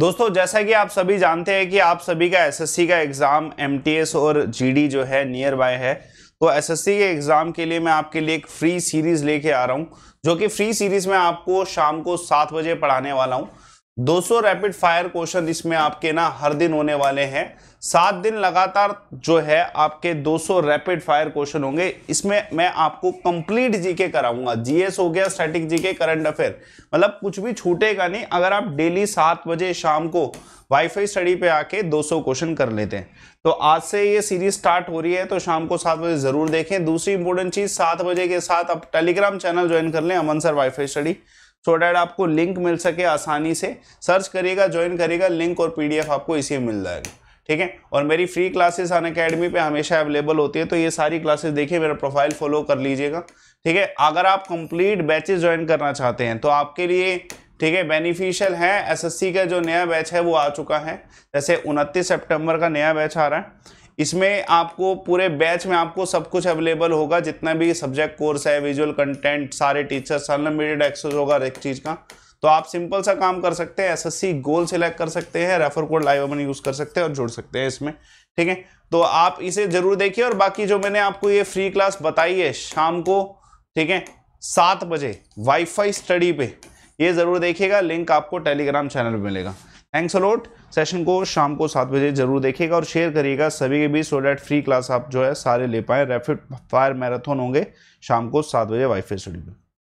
दोस्तों जैसा कि आप सभी जानते हैं कि आप सभी का एसएससी का एग्ज़ाम एमटीएस और जीडी जो है नियर बाय है तो एसएससी के एग्ज़ाम के लिए मैं आपके लिए एक फ्री सीरीज़ लेके आ रहा हूँ जो कि फ्री सीरीज़ में आपको शाम को सात बजे पढ़ाने वाला हूँ 200 रैपिड फायर क्वेश्चन इसमें आपके ना हर दिन होने वाले हैं सात दिन लगातार जो है आपके 200 रैपिड फायर क्वेश्चन होंगे इसमें मैं आपको कंप्लीट जीके कराऊंगा जीएस हो गया स्टैटिक जीके करंट अफेयर मतलब कुछ भी छूटेगा नहीं अगर आप डेली सात बजे शाम को वाईफाई स्टडी पे आके 200 क्वेश्चन कर लेते हैं तो आज से ये सीरीज स्टार्ट हो रही है तो शाम को सात बजे जरूर देखें दूसरी इंपॉर्टेंट चीज सात बजे के साथ आप टेलीग्राम चैनल ज्वाइन कर लें Aman sir Y study so that आपको लिंक मिल सके आसानी से सर्च करिएगा ज्वाइन करिएगा लिंक और पीडीएफ आपको इसी में मिल जाएगा ठीक है और मेरी फ्री क्लासेस अन अकेडमी पर हमेशा अवेलेबल होती है तो ये सारी क्लासेस देखिए मेरा प्रोफाइल फॉलो कर लीजिएगा ठीक है अगर आप कंप्लीट बैचेस ज्वाइन करना चाहते हैं तो आपके लिए ठीक है बेनिफिशियल है एसएससी का जो नया बैच है वो आ चुका है जैसे 29 सितंबर का नया बैच आ रहा है इसमें आपको पूरे बैच में आपको सब कुछ अवेलेबल होगा जितना भी सब्जेक्ट कोर्स है विजुअल कंटेंट सारे टीचर्स अनलिमिटेड एक्सेस होगा हर एक चीज़ का तो आप सिंपल सा काम कर सकते हैं एसएससी गोल सिलेक्ट कर सकते हैं refer code live Aman use कर सकते हैं और जुड़ सकते हैं इसमें ठीक है तो आप इसे ज़रूर देखिए और बाकी जो मैंने आपको ये फ्री क्लास बताई है शाम को ठीक है सात बजे वाईफाई स्टडी पे ये ज़रूर देखिएगा लिंक आपको टेलीग्राम चैनल पर मिलेगा थैंक्स अलोट सेशन को शाम को सात बजे जरूर देखिएगा और शेयर करिएगा सभी के बीच सो डैट फ्री क्लास आप जो है सारे ले पाएँ रैपिड फायर मैराथन होंगे शाम को सात बजे वाईफाई स्टूडियो